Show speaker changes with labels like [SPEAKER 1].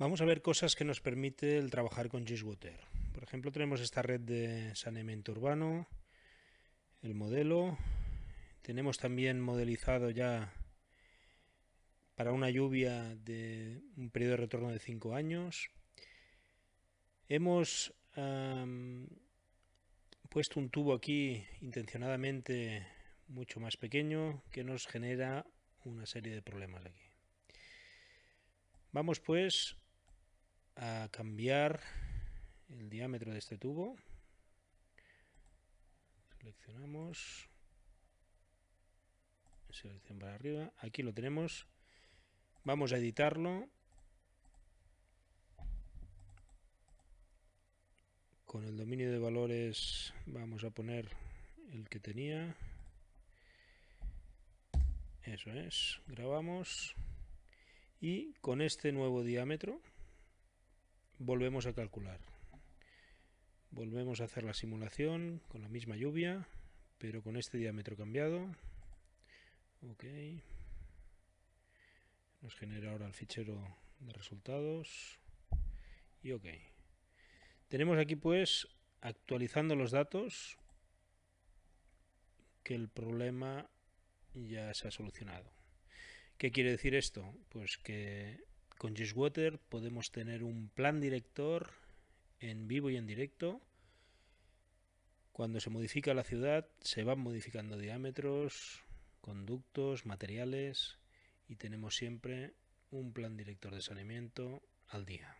[SPEAKER 1] Vamos a ver cosas que nos permite el trabajar con Giswater. Por ejemplo, tenemos esta red de saneamiento urbano, el modelo. Tenemos también modelizado ya para una lluvia de un periodo de retorno de 5 años. Hemos puesto un tubo aquí intencionadamente mucho más pequeño que nos genera una serie de problemas aquí. Vamos pues cambiar el diámetro de este tubo. Seleccionamos. Selección para arriba. Aquí lo tenemos. Vamos a editarlo. Con el dominio de valores vamos a poner el que tenía. Eso es. Grabamos. Y con este nuevo diámetro volvemos a calcular. Volvemos a hacer la simulación con la misma lluvia, pero con este diámetro cambiado. Ok. Nos genera ahora el fichero de resultados. Y ok. Tenemos aquí pues, actualizando los datos, que el problema ya se ha solucionado. ¿Qué quiere decir esto? Pues que con Water podemos tener un plan director en vivo y en directo. Cuando se modifica la ciudad se van modificando diámetros, conductos, materiales y tenemos siempre un plan director de saneamiento al día.